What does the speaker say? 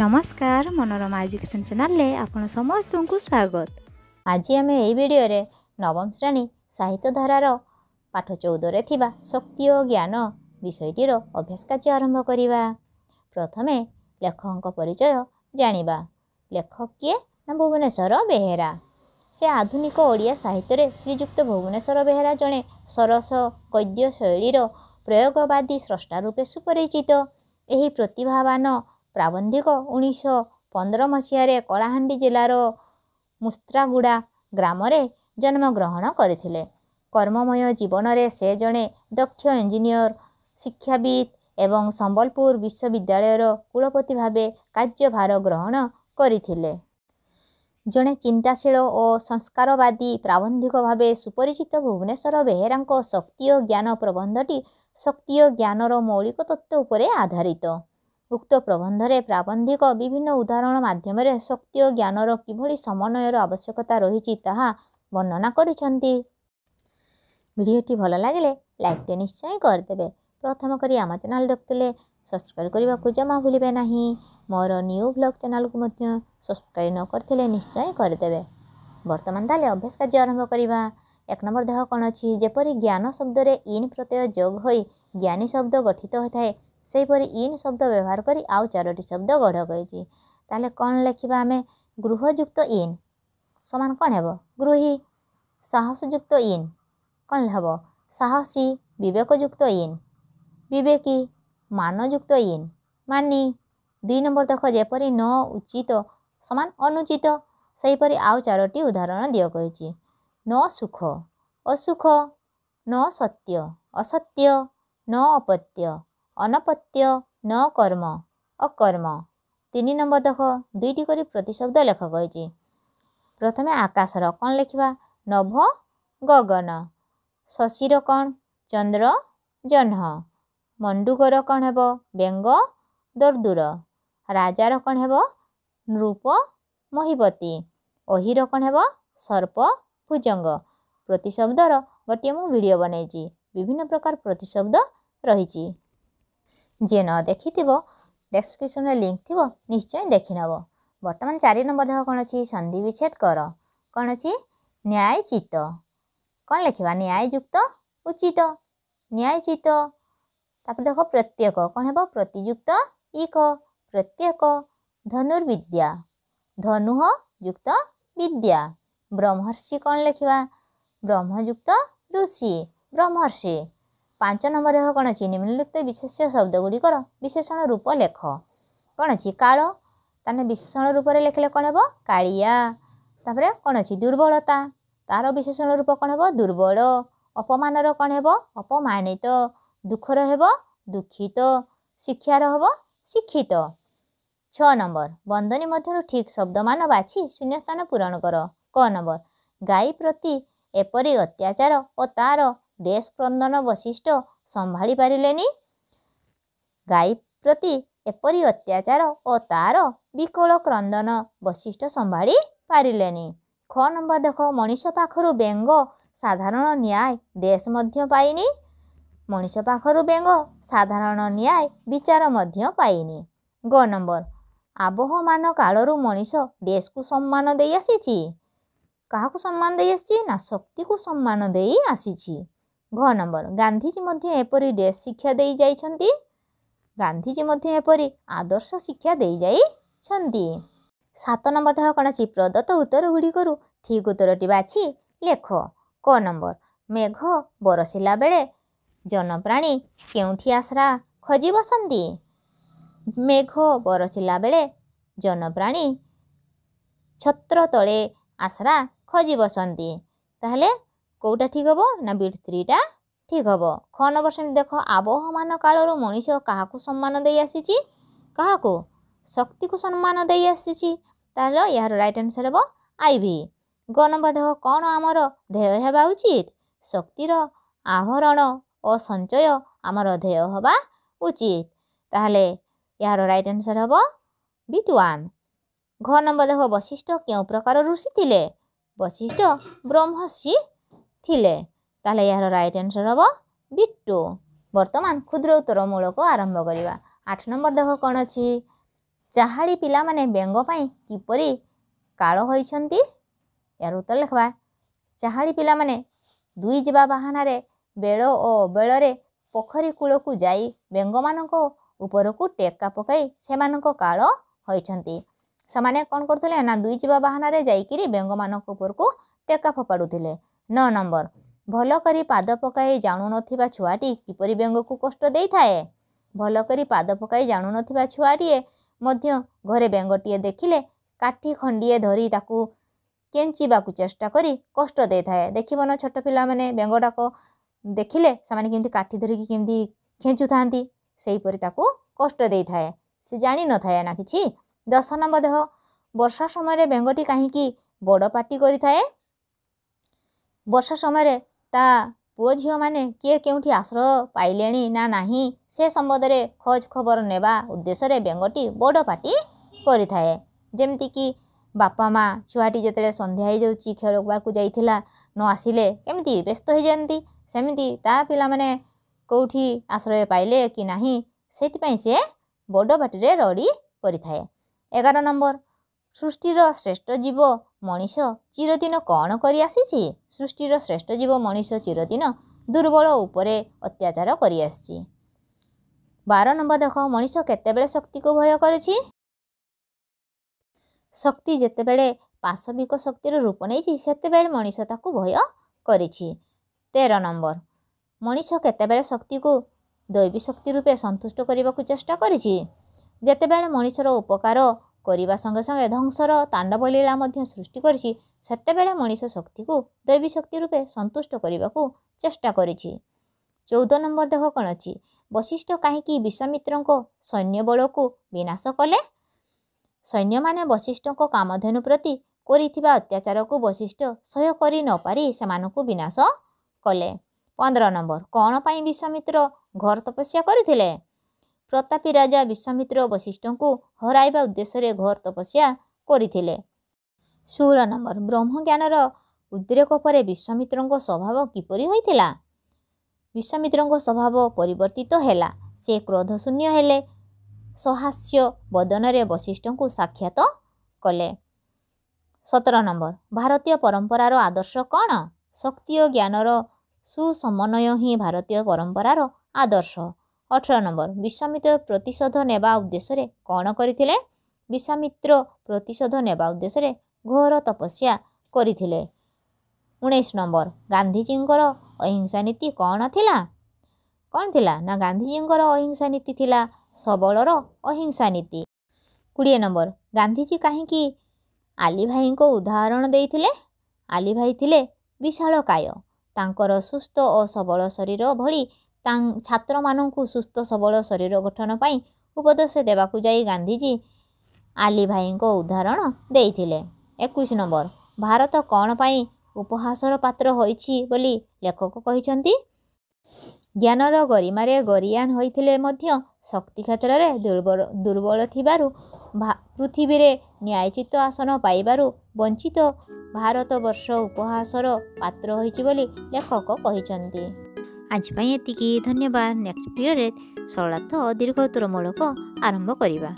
ନମସ୍କାର ମନୋରମା ଏଜୁକେସନ୍ ଚ୍ୟାନେଲରେ ଆପଣ ସମସ୍ତଙ୍କୁ ସ୍ୱାଗତ ଆଜି ଆମେ ଏହି ଭିଡ଼ିଓରେ ନବମ ଶ୍ରେଣୀ ସାହିତ୍ୟ ଧାରାର ପାଠ ଚଉଦରେ ଥିବା ଶକ୍ତି ଓ ଜ୍ଞାନ ବିଷୟଟିର ଅଭ୍ୟାସ କାର୍ଯ୍ୟ ଆରମ୍ଭ କରିବା ପ୍ରଥମେ ଲେଖକଙ୍କ ପରିଚୟ ଜାଣିବା ଲେଖକ କିଏ ନା ଭୁବନେଶ୍ୱର ବେହେରା ସେ ଆଧୁନିକ ଓଡ଼ିଆ ସାହିତ୍ୟରେ ଶ୍ରୀଯୁକ୍ତ ଭୁବନେଶ୍ୱର ବେହେରା ଜଣେ ସରସ ଗଦ୍ୟ ଶୈଳୀର ପ୍ରୟୋଗବାଦୀ ସ୍ରଷ୍ଟା ରୂପେ ସୁପରିଚିତ ଏହି ପ୍ରତିଭାବାନ ପ୍ରାବନ୍ଧିକ ଉଣେଇଶହ ପନ୍ଦର ମସିହାରେ କଳାହାଣ୍ଡି ଜିଲ୍ଲାର ମୁସ୍ତ୍ରାଗୁଡ଼ା ଗ୍ରାମରେ ଜନ୍ମଗ୍ରହଣ କରିଥିଲେ କର୍ମମୟ ଜୀବନରେ ସେ ଜଣେ ଦକ୍ଷ ଇଞ୍ଜିନିୟର ଶିକ୍ଷାବିତ୍ ଏବଂ ସମ୍ବଲପୁର ବିଶ୍ୱବିଦ୍ୟାଳୟର କୁଳପତି ଭାବେ କାର୍ଯ୍ୟଭାର ଗ୍ରହଣ କରିଥିଲେ ଜଣେ ଚିନ୍ତାଶୀଳ ଓ ସଂସ୍କାରବାଦୀ ପ୍ରାବନ୍ଧିକ ଭାବେ ସୁପରିଚିତ ଭୁବନେଶ୍ୱର ବେହେରାଙ୍କ ସକ୍ରିୟ ଜ୍ଞାନ ପ୍ରବନ୍ଧଟି ସକ୍ରିୟ ଜ୍ଞାନର ମୌଳିକ ତତ୍ତ୍ୱ ଉପରେ ଆଧାରିତ ଉକ୍ତ ପ୍ରବନ୍ଧରେ ପ୍ରାବନ୍ଧିକ ବିଭିନ୍ନ ଉଦାହରଣ ମାଧ୍ୟମରେ ଶକ୍ତି ଓ ଜ୍ଞାନର କିଭଳି ସମନ୍ୱୟର ଆବଶ୍ୟକତା ରହିଛି ତାହା ବର୍ଣ୍ଣନା କରିଛନ୍ତି ଭିଡ଼ିଓଟି ଭଲ ଲାଗିଲେ ଲାଇକ୍ଟେ ନିଶ୍ଚୟ କରିଦେବେ ପ୍ରଥମ କରି ଆମ ଚ୍ୟାନେଲ୍ ଦେଖୁଥିଲେ ସବସ୍କ୍ରାଇବ୍ କରିବାକୁ ଜମା ଭୁଲିବେ ନାହିଁ ମୋର ନ୍ୟୁ ବ୍ଲଗ୍ ଚ୍ୟାନେଲ୍କୁ ମଧ୍ୟ ସବସ୍କ୍ରାଇବ୍ ନ କରିଥିଲେ ନିଶ୍ଚୟ କରିଦେବେ ବର୍ତ୍ତମାନ ତାହେଲେ ଅଭ୍ୟାସ କାର୍ଯ୍ୟ ଆରମ୍ଭ କରିବା ଏକ ନମ୍ବର ଦେହ କ'ଣ ଅଛି ଯେପରି ଜ୍ଞାନ ଶବ୍ଦରେ ଇନ୍ ପ୍ରତ୍ୟୟ ଯୋଗ ହୋଇ ଜ୍ଞାନୀ ଶବ୍ଦ ଗଠିତ ହୋଇଥାଏ ସେହିପରି ଇନ୍ ଶବ୍ଦ ବ୍ୟବହାର କରି ଆଉ ଚାରୋଟି ଶବ୍ଦ ଗଢ଼ କରିଛି ତାହେଲେ କ'ଣ ଲେଖିବା ଆମେ ଗୃହଯୁକ୍ତ ଇନ୍ ସମାନ କ'ଣ ହେବ ଗୃହୀ ସାହସଯୁକ୍ତ ଇନ୍ କ'ଣ ହେବ ସାହସୀ ବିବେକଯୁକ୍ତ ଇନ୍ ବିବେକୀ ମାନଯୁକ୍ତ ଇନ୍ ମାନି ଦୁଇ ନମ୍ବର ଦେଖ ଯେପରି ନ ଉଚିତ ସମାନ ଅନୁଚିତ ସେହିପରି ଆଉ ଚାରୋଟି ଉଦାହରଣ ଦିଅ କହିଛି ନ ସୁଖ ଅସୁଖ ନ ସତ୍ୟ ଅସତ୍ୟ ନ ଅପତ୍ୟ অনপত্য ন কর্ম অকর্ম ତିନି ନମ୍ବର ଦେଖ ଦୁଇଟି କରି ପ୍ରତିଶବ୍ଦ ଲେଖ କହିଛି ପ୍ରଥମେ ଆକାଶର କ'ଣ ଲେଖିବା ନଭ ଗଗନ ଶଶୀର କ'ଣ ଚନ୍ଦ୍ର ଜହ୍ନ ମଣ୍ଡୁକର କ'ଣ ହେବ ବ୍ୟଙ୍ଗ ଦର୍ଦୁର ରାଜାର କ'ଣ ହେବ ନୃପ ମହିପତି ଅହିର କ'ଣ ହେବ ସର୍ପ ଭୁଜଙ୍ଗ ପ୍ରତିଶବ୍ଦର ଗୋଟିଏ ମୁଁ ଭିଡ଼ିଓ ବନେଇଛି ବିଭିନ୍ନ ପ୍ରକାର ପ୍ରତିଶବ୍ଦ ରହିଛି ଯିଏ ନ ଦେଖିଥିବ ଡେସ୍କ୍ରିପ୍ସନ୍ରେ ଲିଙ୍କ୍ ଥିବ ନିଶ୍ଚୟ ଦେଖିନେବ ବର୍ତ୍ତମାନ ଚାରି ନମ୍ବର ଦେହ କ'ଣ ଅଛି ସନ୍ଧି ବିଚ୍ଛେଦ କର କ'ଣ ଅଛି ନ୍ୟାୟଚିତ କ'ଣ ଲେଖିବା ନ୍ୟାୟଯୁକ୍ତ ଉଚିତ ନ୍ୟାୟଚିତ ତାପରେ ଦେଖ ପ୍ରତ୍ୟେକ କ'ଣ ହେବ ପ୍ରତିଯୁକ୍ତ ଇକ ପ୍ରତ୍ୟେକ ଧନୁର୍ବିଦ୍ୟା ଧନୁହ ଯୁକ୍ତ ବିଦ୍ୟା ବ୍ରହ୍ମର୍ଷି କ'ଣ ଲେଖିବା ବ୍ରହ୍ମଯୁକ୍ତ ଋଷି ବ୍ରହ୍ମର୍ଷି ପାଞ୍ଚ ନମ୍ବରରେ ହେବ କ'ଣ ଅଛି ନିମ୍ନଲିପ୍ତ ବିଶେଷ ଶବ୍ଦଗୁଡ଼ିକର ବିଶେଷଣ ରୂପ ଲେଖ କ'ଣ ଅଛି କାଳ ତାହେଲେ ବିଶେଷଣ ରୂପରେ ଲେଖିଲେ କ'ଣ ହେବ କାଳିଆ ତା'ପରେ କ'ଣ ଅଛି ଦୁର୍ବଳତା ତା'ର ବିଶେଷଣ ରୂପ କ'ଣ ହେବ ଦୁର୍ବଳ ଅପମାନର କ'ଣ ହେବ ଅପମାନିତ ଦୁଃଖର ହେବ ଦୁଃଖିତ ଶିକ୍ଷାର ହେବ ଶିକ୍ଷିତ ଛଅ ନମ୍ବର ବନ୍ଦନୀ ମଧ୍ୟରୁ ଠିକ୍ ଶବ୍ଦମାନ ବାଛି ଶୂନ୍ୟସ୍ଥାନ ପୂରଣ କର କ ନମ୍ବର ଗାଈ ପ୍ରତି ଏପରି ଅତ୍ୟାଚାର ଓ ତା'ର କ୍ରନ୍ଦନ ବଶିଷ୍ଠ ସମ୍ଭାଳି ପାରିଲେନି ଗାଈ ପ୍ରତି ଏପରି ଅତ୍ୟାଚାର ଓ ତା'ର ବିକଳ କ୍ରନ୍ଦନ ବଶିଷ୍ଠ ସମ୍ଭାଳି ପାରିଲେନି ଖ ନମ୍ବର ଦେଖ ମଣିଷ ପାଖରୁ ବେଙ୍ଗ ସାଧାରଣ ନ୍ୟାୟ ଡ୍ରେସ୍ ମଧ୍ୟ ପାଇନି ମଣିଷ ପାଖରୁ ବେଙ୍ଗ ସାଧାରଣ ନ୍ୟାୟ ବିଚାର ମଧ୍ୟ ପାଇନି ଗ ନମ୍ବର ଆବହମାନ କାଳରୁ ମଣିଷ ଡ୍ରେସ୍କୁ ସମ୍ମାନ ଦେଇ ଆସିଛି କାହାକୁ ସମ୍ମାନ ଦେଇ ଆସିଛି ନା ଶକ୍ତିକୁ ସମ୍ମାନ ଦେଇ ଆସିଛି ଘ ନମ୍ବର ଗାନ୍ଧିଜୀ ମଧ୍ୟ ଏପରି ଡ୍ରେସ୍ ଶିକ୍ଷା ଦେଇଯାଇଛନ୍ତି ଗାନ୍ଧିଜୀ ମଧ୍ୟ ଏପରି ଆଦର୍ଶ ଶିକ୍ଷା ଦେଇଯାଇଛନ୍ତି ସାତ ନମ୍ବର ତାହା କ'ଣ ଅଛି ପ୍ରଦତ୍ତ ଉତ୍ତର ଗୁଡ଼ିକରୁ ଠିକ୍ ଉତ୍ତରଟି ବାଛି ଲେଖ କ ନମ୍ବର ମେଘ ବରସିଲା ବେଳେ ଜନପ୍ରାଣୀ କେଉଁଠି ଆଶ୍ରା ଖୋଜି ବସନ୍ତି ମେଘ ବରସିଲା ବେଳେ ଜନପ୍ରାଣୀ ଛତ୍ର ତଳେ ଆଶ୍ରା ଖୋଜି ବସନ୍ତି ତାହେଲେ କେଉଁଟା ଠିକ୍ ହେବ ନା ବିଟ୍ ଥ୍ରୀଟା ଠିକ୍ ହେବ ଖ ନମ୍ବର ସେମିତି ଦେଖ ଆବହମାନ କାଳରୁ ମଣିଷ କାହାକୁ ସମ୍ମାନ ଦେଇ ଆସିଛି କାହାକୁ ଶକ୍ତିକୁ ସମ୍ମାନ ଦେଇ ଆସିଛି ତାହେଲେ ଏହାର ରାଇଟ୍ ଆନ୍ସର୍ ହେବ ଆଇ ଭି ଗ ନମ୍ବର ଦେଖ କ'ଣ ଆମର ଧ୍ୟେୟ ହେବା ଉଚିତ ଶକ୍ତିର ଆହରଣ ଓ ସଞ୍ଚୟ ଆମର ଧ୍ୟେୟ ହେବା ଉଚିତ ତାହେଲେ ଏହାର ରାଇଟ୍ ଆନ୍ସର୍ ହେବ ବିଟ୍ ୱାନ୍ ଘ ନମ୍ବର ଦେଖ ବଶିଷ୍ଠ କେଉଁ ପ୍ରକାର ଋଷି ଥିଲେ ବଶିଷ୍ଠ ବ୍ରହ୍ମର୍ଷି ଥିଲେ ତାହେଲେ ଏହାର ରାଇଟ୍ ଆନ୍ସର୍ ହେବ ବି ଟୁ ବର୍ତ୍ତମାନ କ୍ଷୁଦ୍ର ଉତ୍ତର ମୂଳକ ଆରମ୍ଭ କରିବା ଆଠ ନମ୍ବର ଦେଖ କ'ଣ ଅଛି ଚାହାଳି ପିଲାମାନେ ବେଙ୍ଗ ପାଇଁ କିପରି କାଳ ହୋଇଛନ୍ତି ଏହାର ଉତ୍ତର ଲେଖିବା ଚାହାଳି ପିଲାମାନେ ଦୁଇ ଯିବା ବାହାନାରେ ବେଳ ଓ ବେଳରେ ପୋଖରୀ କୂଳକୁ ଯାଇ ବେଙ୍ଗମାନଙ୍କ ଉପରକୁ ଟେକା ପକାଇ ସେମାନଙ୍କ କାଳ ହୋଇଛନ୍ତି ସେମାନେ କ'ଣ କରୁଥିଲେ ନା ଦୁଇ ଯିବା ବାହାନାରେ ଯାଇକିରି ବେଙ୍ଗମାନଙ୍କ ଉପରକୁ ଟେକା ଫୋପାଡ଼ୁଥିଲେ ନଅ ନମ୍ବର ଭଲ କରି ପାଦ ପକାଇ ଜାଣୁନଥିବା ଛୁଆଟି କିପରି ବ୍ୟଙ୍ଗକୁ କଷ୍ଟ ଦେଇଥାଏ ଭଲ କରି ପାଦ ପକାଇ ଜାଣୁନଥିବା ଛୁଆଟିଏ ମଧ୍ୟ ଘରେ ବ୍ୟଙ୍ଗଟିଏ ଦେଖିଲେ କାଠି ଖଣ୍ଡିଏ ଧରି ତାକୁ କେଞ୍ଚିବାକୁ ଚେଷ୍ଟା କରି କଷ୍ଟ ଦେଇଥାଏ ଦେଖିବ ନା ଛୋଟ ପିଲାମାନେ ବ୍ୟଙ୍ଗଟାକ ଦେଖିଲେ ସେମାନେ କେମିତି କାଠି ଧରିକି କେମିତି ଖେଞ୍ଚୁଥାନ୍ତି ସେହିପରି ତାକୁ କଷ୍ଟ ଦେଇଥାଏ ସେ ଜାଣିନଥାଏ ନା କିଛି ଦଶ ନମ୍ବର ଦେହ ବର୍ଷା ସମୟରେ ବ୍ୟଙ୍ଗଟି କାହିଁକି ବଡ଼ ପାଟି କରିଥାଏ ବର୍ଷା ସମୟରେ ତା ପୁଅ ଝିଅମାନେ କିଏ କେଉଁଠି ଆଶ୍ରୟ ପାଇଲେଣି ନା ନାହିଁ ସେ ସମ୍ବନ୍ଧରେ ଖୋଜ ଖବର ନେବା ଉଦ୍ଦେଶ୍ୟରେ ବେଙ୍ଗଟି ବଡ଼ ପାଟି କରିଥାଏ ଯେମିତିକି ବାପା ମାଆ ଛୁଆଟି ଯେତେବେଳେ ସନ୍ଧ୍ୟା ହେଇଯାଉଛି ଖେଳବାକୁ ଯାଇଥିଲା ନ ଆସିଲେ କେମିତି ବ୍ୟସ୍ତ ହୋଇଯାଆନ୍ତି ସେମିତି ତା ପିଲାମାନେ କେଉଁଠି ଆଶ୍ରୟ ପାଇଲେ କି ନାହିଁ ସେଥିପାଇଁ ସେ ବଡ଼ ପାଟିରେ ରଡ଼ି କରିଥାଏ ଏଗାର ନମ୍ବର ସୃଷ୍ଟିର ଶ୍ରେଷ୍ଠ ଜୀବ ମଣିଷ ଚିରଦିନ କ'ଣ କରି ଆସିଛି ସୃଷ୍ଟିର ଶ୍ରେଷ୍ଠ ଜୀବ ମଣିଷ ଚିରଦିନ ଦୁର୍ବଳ ଉପରେ ଅତ୍ୟାଚାର କରିଆସିଛି ବାର ନମ୍ବର ଦେଖ ମଣିଷ କେତେବେଳେ ଶକ୍ତିକୁ ଭୟ କରୁଛି ଶକ୍ତି ଯେତେବେଳେ ପାଶବିକ ଶକ୍ତିର ରୂପ ନେଇଛି ସେତେବେଳେ ମଣିଷ ତାକୁ ଭୟ କରିଛି ତେର ନମ୍ବର ମଣିଷ କେତେବେଳେ ଶକ୍ତିକୁ ଦୈବୀ ଶକ୍ତି ରୂପେ ସନ୍ତୁଷ୍ଟ କରିବାକୁ ଚେଷ୍ଟା କରିଛି ଯେତେବେଳେ ମଣିଷର ଉପକାର କରିବା ସଙ୍ଗେ ସଙ୍ଗେ ଧ୍ୱଂସର ତାଣ୍ଡବ ଲୀଳା ମଧ୍ୟ ସୃଷ୍ଟି କରିଛି ସେତେବେଳେ ମଣିଷ ଶକ୍ତିକୁ ଦୈବୀ ଶକ୍ତି ରୂପେ ସନ୍ତୁଷ୍ଟ କରିବାକୁ ଚେଷ୍ଟା କରିଛି ଚଉଦ ନମ୍ବର ଦେହ କ'ଣ ଅଛି ବଶିଷ୍ଠ କାହିଁକି ବିଶ୍ୱମିତ୍ରଙ୍କ ବଳକୁ ବିନାଶ କଲେ ସୈନ୍ୟମାନେ ବଶିଷ୍ଠଙ୍କ କାମଧେନୁ ପ୍ରତି କରିଥିବା ଅତ୍ୟାଚାରକୁ ବଶିଷ୍ଠ ସହ୍ୟ କରି ନ ପାରି ସେମାନଙ୍କୁ ବିନାଶ କଲେ ପନ୍ଦର ନମ୍ବର କ'ଣ ପାଇଁ ବିଶ୍ୱମିତ୍ର ଘର ତପସ୍ୟା କରିଥିଲେ ପ୍ରତାପୀ ରାଜା ବିଶ୍ୱାମିତ୍ର ବଶିଷ୍ଠଙ୍କୁ ହରାଇବା ଉଦ୍ଦେଶ୍ୟରେ ଘୋର ତପସ୍ୟା କରିଥିଲେ ଷୋହଳ ନମ୍ବର ବ୍ରହ୍ମଜ୍ଞାନର ଉଦ୍ରେକ ପରେ ବିଶ୍ୱାମିତ୍ରଙ୍କ ସ୍ୱଭାବ କିପରି ହୋଇଥିଲା ବିଶ୍ୱାମିତ୍ରଙ୍କ ସ୍ୱଭାବ ପରିବର୍ତ୍ତିତ ହେଲା ସେ କ୍ରୋଧଶୂନ୍ୟ ହେଲେ ସହାସ୍ୟ ବଦନରେ ବଶିଷ୍ଠଙ୍କୁ ସାକ୍ଷାତ କଲେ ସତର ନମ୍ବର ଭାରତୀୟ ପରମ୍ପରାର ଆଦର୍ଶ କ'ଣ ଶକ୍ତି ଓ ଜ୍ଞାନର ସୁସମନ୍ୱୟ ହିଁ ଭାରତୀୟ ପରମ୍ପରାର ଆଦର୍ଶ ଅଠର ନମ୍ବର ବିଶ୍ୱାମିତ୍ର ପ୍ରତିଶୋଧ ନେବା ଉଦ୍ଦେଶ୍ୟରେ କ'ଣ କରିଥିଲେ ବିଶ୍ୱାମିତ୍ର ପ୍ରତିଶୋଧ ନେବା ଉଦ୍ଦେଶ୍ୟରେ ଘୋର ତପସ୍ୟା କରିଥିଲେ ଉଣେଇଶ ନମ୍ବର ଗାନ୍ଧୀଜୀଙ୍କର ଅହିଂସା ନୀତି କ'ଣ ଥିଲା କ'ଣ ଥିଲା ନା ଗାନ୍ଧୀଜୀଙ୍କର ଅହିଂସା ନୀତି ଥିଲା ସବଳର ଅହିଂସା ନୀତି କୋଡ଼ିଏ ନମ୍ବର ଗାନ୍ଧୀଜୀ କାହିଁକି ଆଲି ଭାଇଙ୍କ ଉଦାହରଣ ଦେଇଥିଲେ ଆଲି ଭାଇ ଥିଲେ ବିଶାଳ କାୟ ତାଙ୍କର ସୁସ୍ଥ ଓ ସବଳ ଶରୀର ଭଳି ତା ଛାତ୍ରମାନଙ୍କୁ ସୁସ୍ଥ ସବଳ ଶରୀର ଗଠନ ପାଇଁ ଉପଦେଶ ଦେବାକୁ ଯାଇ ଗାନ୍ଧିଜୀ ଆଲି ଭାଇଙ୍କ ଉଦାହରଣ ଦେଇଥିଲେ ଏକୋଇଶ ନମ୍ବର ଭାରତ କ'ଣ ପାଇଁ ଉପହାସର ପାତ୍ର ହୋଇଛି ବୋଲି ଲେଖକ କହିଛନ୍ତି ଜ୍ଞାନର ଗରିମାରେ ଗରିଆନ ହୋଇଥିଲେ ମଧ୍ୟ ଶକ୍ତି କ୍ଷେତ୍ରରେ ଦୁର୍ବଳ ଦୁର୍ବଳ ଥିବାରୁ ପୃଥିବୀରେ ନ୍ୟାୟଚିତ ଆସନ ପାଇବାରୁ ବଞ୍ଚିତ ଭାରତବର୍ଷ ଉପହାସର ପାତ୍ର ହୋଇଛି ବୋଲି ଲେଖକ କହିଛନ୍ତି ଆଜି ପାଇଁ ଏତିକି ଧନ୍ୟବାଦ ନେକ୍ସଟ ପିରିୟଡ଼ରେ ସରଳାର୍ଥ ଦୀର୍ଘ ଉତ୍ତରମୂଳକ ଆରମ୍ଭ କରିବା